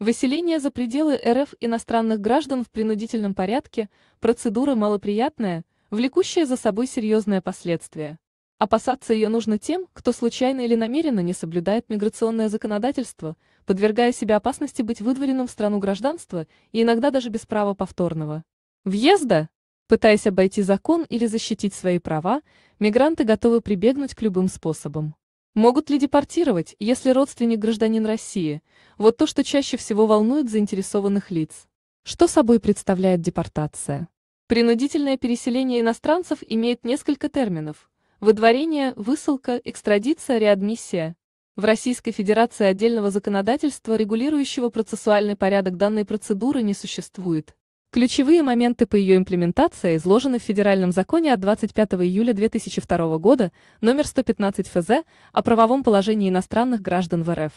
Выселение за пределы РФ иностранных граждан в принудительном порядке – процедура малоприятная, влекущая за собой серьезные последствия. Опасаться ее нужно тем, кто случайно или намеренно не соблюдает миграционное законодательство, подвергая себя опасности быть выдворенным в страну гражданства и иногда даже без права повторного въезда. Пытаясь обойти закон или защитить свои права, мигранты готовы прибегнуть к любым способам. Могут ли депортировать, если родственник гражданин России? Вот то, что чаще всего волнует заинтересованных лиц. Что собой представляет депортация? Принудительное переселение иностранцев имеет несколько терминов. Выдворение, высылка, экстрадиция, реадмиссия. В Российской Федерации отдельного законодательства, регулирующего процессуальный порядок данной процедуры, не существует. Ключевые моменты по ее имплементации изложены в Федеральном законе от 25 июля 2002 года, номер 115 ФЗ, о правовом положении иностранных граждан в РФ.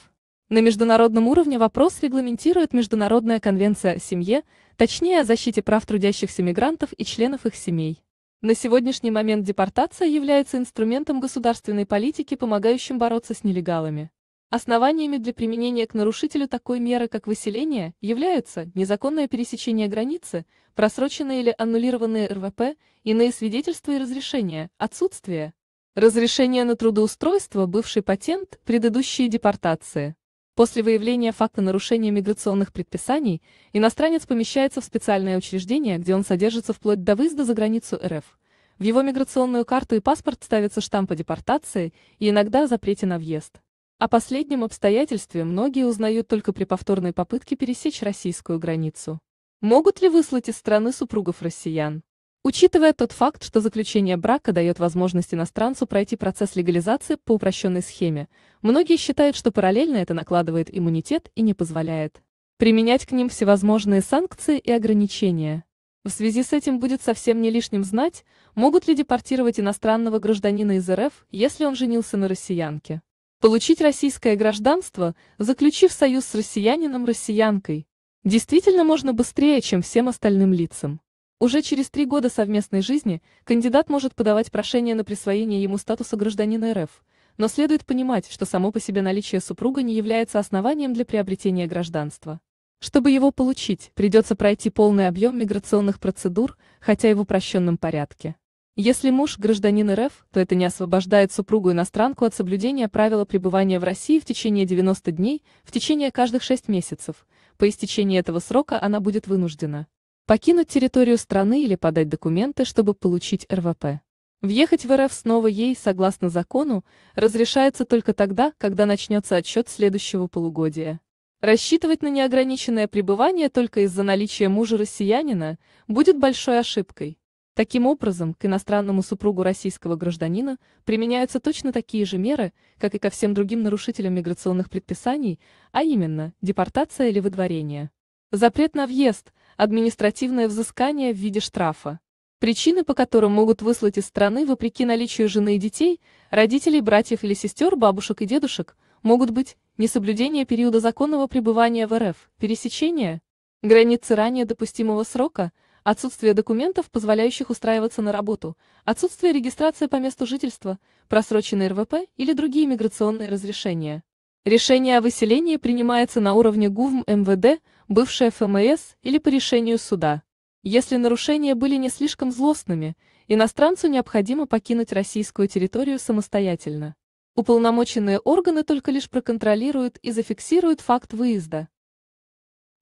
На международном уровне вопрос регламентирует Международная конвенция о семье, точнее о защите прав трудящихся мигрантов и членов их семей. На сегодняшний момент депортация является инструментом государственной политики, помогающим бороться с нелегалами. Основаниями для применения к нарушителю такой меры, как выселение, являются незаконное пересечение границы, просроченные или аннулированные РВП, иные свидетельства и разрешения, отсутствие разрешения на трудоустройство, бывший патент, предыдущие депортации. После выявления факта нарушения миграционных предписаний, иностранец помещается в специальное учреждение, где он содержится вплоть до выезда за границу РФ. В его миграционную карту и паспорт ставятся штампы депортации и иногда запрете на въезд. О последнем обстоятельстве многие узнают только при повторной попытке пересечь российскую границу. Могут ли выслать из страны супругов россиян? Учитывая тот факт, что заключение брака дает возможность иностранцу пройти процесс легализации по упрощенной схеме, многие считают, что параллельно это накладывает иммунитет и не позволяет применять к ним всевозможные санкции и ограничения. В связи с этим будет совсем не лишним знать, могут ли депортировать иностранного гражданина из РФ, если он женился на россиянке. Получить российское гражданство, заключив союз с россиянином-россиянкой, действительно можно быстрее, чем всем остальным лицам. Уже через три года совместной жизни кандидат может подавать прошение на присвоение ему статуса гражданина РФ, но следует понимать, что само по себе наличие супруга не является основанием для приобретения гражданства. Чтобы его получить, придется пройти полный объем миграционных процедур, хотя и в упрощенном порядке. Если муж гражданин РФ, то это не освобождает супругу-иностранку от соблюдения правила пребывания в России в течение 90 дней, в течение каждых 6 месяцев. По истечении этого срока она будет вынуждена покинуть территорию страны или подать документы, чтобы получить РВП. Въехать в РФ снова ей, согласно закону, разрешается только тогда, когда начнется отчет следующего полугодия. Рассчитывать на неограниченное пребывание только из-за наличия мужа россиянина будет большой ошибкой. Таким образом, к иностранному супругу российского гражданина применяются точно такие же меры, как и ко всем другим нарушителям миграционных предписаний, а именно депортация или выдворение. Запрет на въезд, административное взыскание в виде штрафа. Причины, по которым могут выслать из страны вопреки наличию жены и детей, родителей, братьев или сестер, бабушек и дедушек, могут быть несоблюдение периода законного пребывания в РФ, пересечение границы ранее допустимого срока – отсутствие документов, позволяющих устраиваться на работу, отсутствие регистрации по месту жительства, просроченные РВП или другие миграционные разрешения. Решение о выселении принимается на уровне ГУВМ МВД, бывшее ФМС или по решению суда. Если нарушения были не слишком злостными, иностранцу необходимо покинуть российскую территорию самостоятельно. Уполномоченные органы только лишь проконтролируют и зафиксируют факт выезда.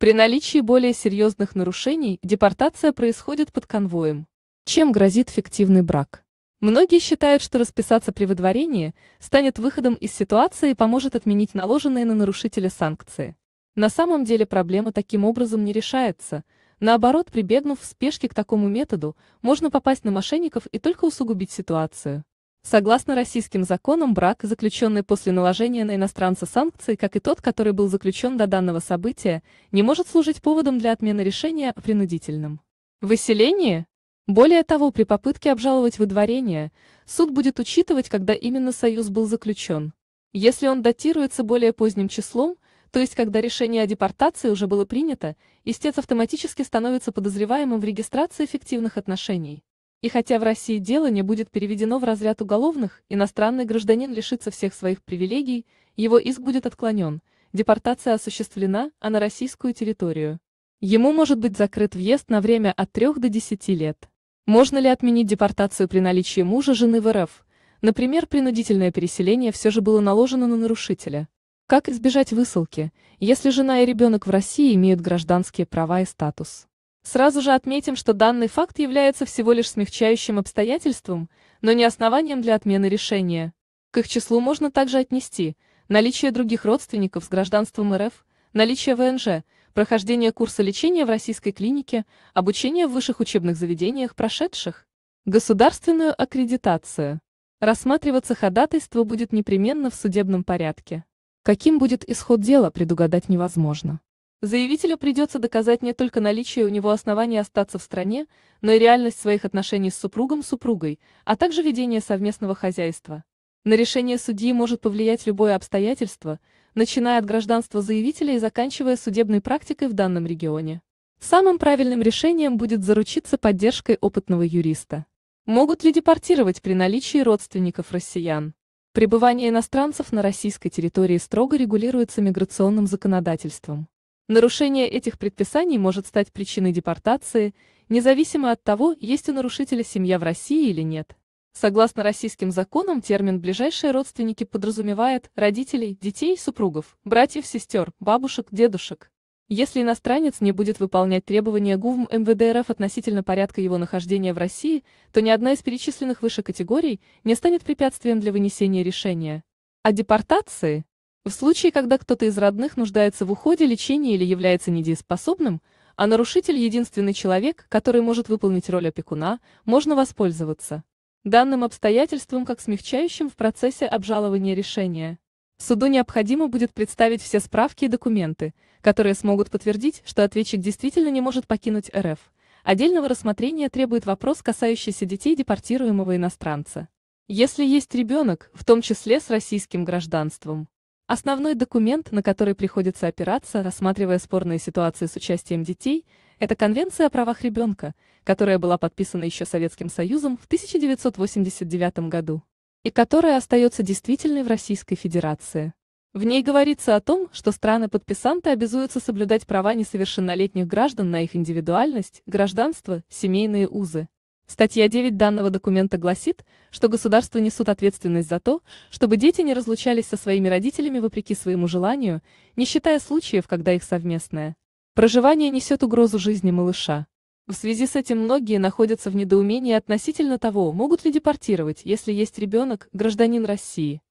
При наличии более серьезных нарушений депортация происходит под конвоем. Чем грозит фиктивный брак? Многие считают, что расписаться при выдворении станет выходом из ситуации и поможет отменить наложенные на нарушителя санкции. На самом деле проблема таким образом не решается. Наоборот, прибегнув в спешке к такому методу, можно попасть на мошенников и только усугубить ситуацию. Согласно российским законам, брак, заключенный после наложения на иностранца санкций, как и тот, который был заключен до данного события, не может служить поводом для отмены решения о принудительном выселении. Более того, при попытке обжаловать выдворение, суд будет учитывать, когда именно союз был заключен. Если он датируется более поздним числом, то есть когда решение о депортации уже было принято, истец автоматически становится подозреваемым в регистрации эффективных отношений. И хотя в России дело не будет переведено в разряд уголовных, иностранный гражданин лишится всех своих привилегий, его иск будет отклонен, депортация осуществлена, а на российскую территорию. Ему может быть закрыт въезд на время от 3 до 10 лет. Можно ли отменить депортацию при наличии мужа жены в РФ? Например, принудительное переселение все же было наложено на нарушителя. Как избежать высылки, если жена и ребенок в России имеют гражданские права и статус? Сразу же отметим, что данный факт является всего лишь смягчающим обстоятельством, но не основанием для отмены решения. К их числу можно также отнести наличие других родственников с гражданством РФ, наличие ВНЖ, прохождение курса лечения в российской клинике, обучение в высших учебных заведениях, прошедших государственную аккредитацию. Рассматриваться ходатайство будет непременно в судебном порядке. Каким будет исход дела, предугадать невозможно. Заявителю придется доказать не только наличие у него оснований остаться в стране, но и реальность своих отношений с супругом-супругой, а также ведение совместного хозяйства. На решение судьи может повлиять любое обстоятельство, начиная от гражданства заявителя и заканчивая судебной практикой в данном регионе. Самым правильным решением будет заручиться поддержкой опытного юриста. Могут ли депортировать при наличии родственников россиян? Пребывание иностранцев на российской территории строго регулируется миграционным законодательством. Нарушение этих предписаний может стать причиной депортации, независимо от того, есть у нарушителя семья в России или нет. Согласно российским законам, термин «ближайшие родственники» подразумевает родителей, детей, супругов, братьев, сестер, бабушек, дедушек. Если иностранец не будет выполнять требования ГУВМ МВД РФ относительно порядка его нахождения в России, то ни одна из перечисленных выше категорий не станет препятствием для вынесения решения о депортации. В случае, когда кто-то из родных нуждается в уходе, лечении или является недееспособным, а нарушитель – единственный человек, который может выполнить роль опекуна, можно воспользоваться данным обстоятельством как смягчающим в процессе обжалования решения. Суду необходимо будет представить все справки и документы, которые смогут подтвердить, что ответчик действительно не может покинуть РФ. Отдельного рассмотрения требует вопрос, касающийся детей депортируемого иностранца. Если есть ребенок, в том числе с российским гражданством, Основной документ, на который приходится опираться, рассматривая спорные ситуации с участием детей, это Конвенция о правах ребенка, которая была подписана еще Советским Союзом в 1989 году и которая остается действительной в Российской Федерации. В ней говорится о том, что страны-подписанты обязуются соблюдать права несовершеннолетних граждан на их индивидуальность, гражданство, семейные узы, Статья 9 данного документа гласит, что государства несут ответственность за то, чтобы дети не разлучались со своими родителями вопреки своему желанию, не считая случаев, когда их совместное проживание несет угрозу жизни малыша. В связи с этим многие находятся в недоумении относительно того, могут ли депортировать, если есть ребенок, гражданин России.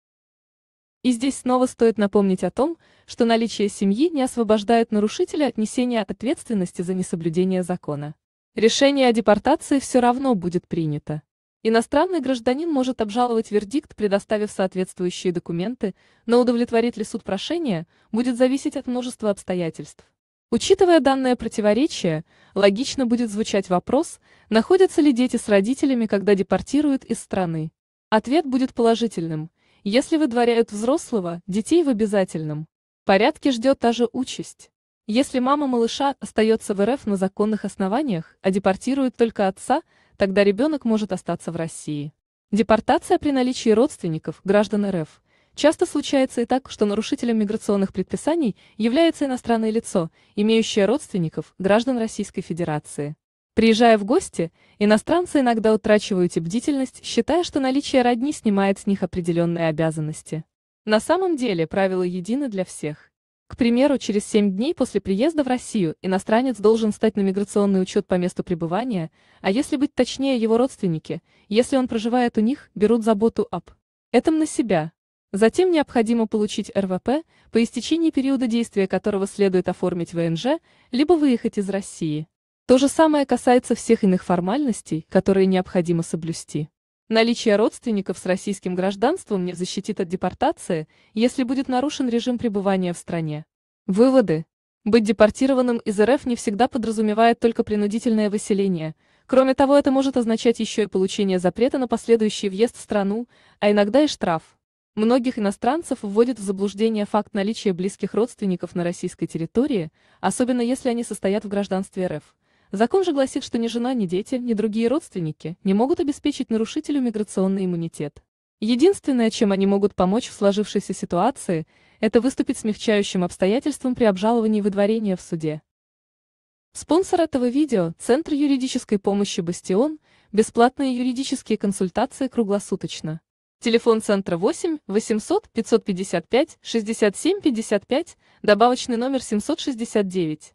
И здесь снова стоит напомнить о том, что наличие семьи не освобождает нарушителя от несения ответственности за несоблюдение закона. Решение о депортации все равно будет принято. Иностранный гражданин может обжаловать вердикт, предоставив соответствующие документы, но удовлетворит ли суд прошение, будет зависеть от множества обстоятельств. Учитывая данное противоречие, логично будет звучать вопрос, находятся ли дети с родителями, когда депортируют из страны. Ответ будет положительным. Если выдворяют взрослого, детей в обязательном порядке ждет та же участь. Если мама малыша остается в РФ на законных основаниях, а депортируют только отца, тогда ребенок может остаться в России. Депортация при наличии родственников, граждан РФ. Часто случается и так, что нарушителем миграционных предписаний является иностранное лицо, имеющее родственников, граждан Российской Федерации. Приезжая в гости, иностранцы иногда утрачивают и бдительность, считая, что наличие родни снимает с них определенные обязанности. На самом деле правила едины для всех. К примеру, через 7 дней после приезда в Россию иностранец должен стать на миграционный учет по месту пребывания, а если быть точнее его родственники, если он проживает у них, берут заботу об этом на себя. Затем необходимо получить РВП, по истечении периода действия которого следует оформить ВНЖ, либо выехать из России. То же самое касается всех иных формальностей, которые необходимо соблюсти. Наличие родственников с российским гражданством не защитит от депортации, если будет нарушен режим пребывания в стране. Выводы. Быть депортированным из РФ не всегда подразумевает только принудительное выселение. Кроме того, это может означать еще и получение запрета на последующий въезд в страну, а иногда и штраф. Многих иностранцев вводит в заблуждение факт наличия близких родственников на российской территории, особенно если они состоят в гражданстве РФ. Закон же гласит, что ни жена, ни дети, ни другие родственники не могут обеспечить нарушителю миграционный иммунитет. Единственное, чем они могут помочь в сложившейся ситуации, это выступить смягчающим обстоятельством при обжаловании выдворения в суде. Спонсор этого видео – Центр юридической помощи «Бастион», бесплатные юридические консультации круглосуточно. Телефон центра 8 800 555 67 55, добавочный номер 769.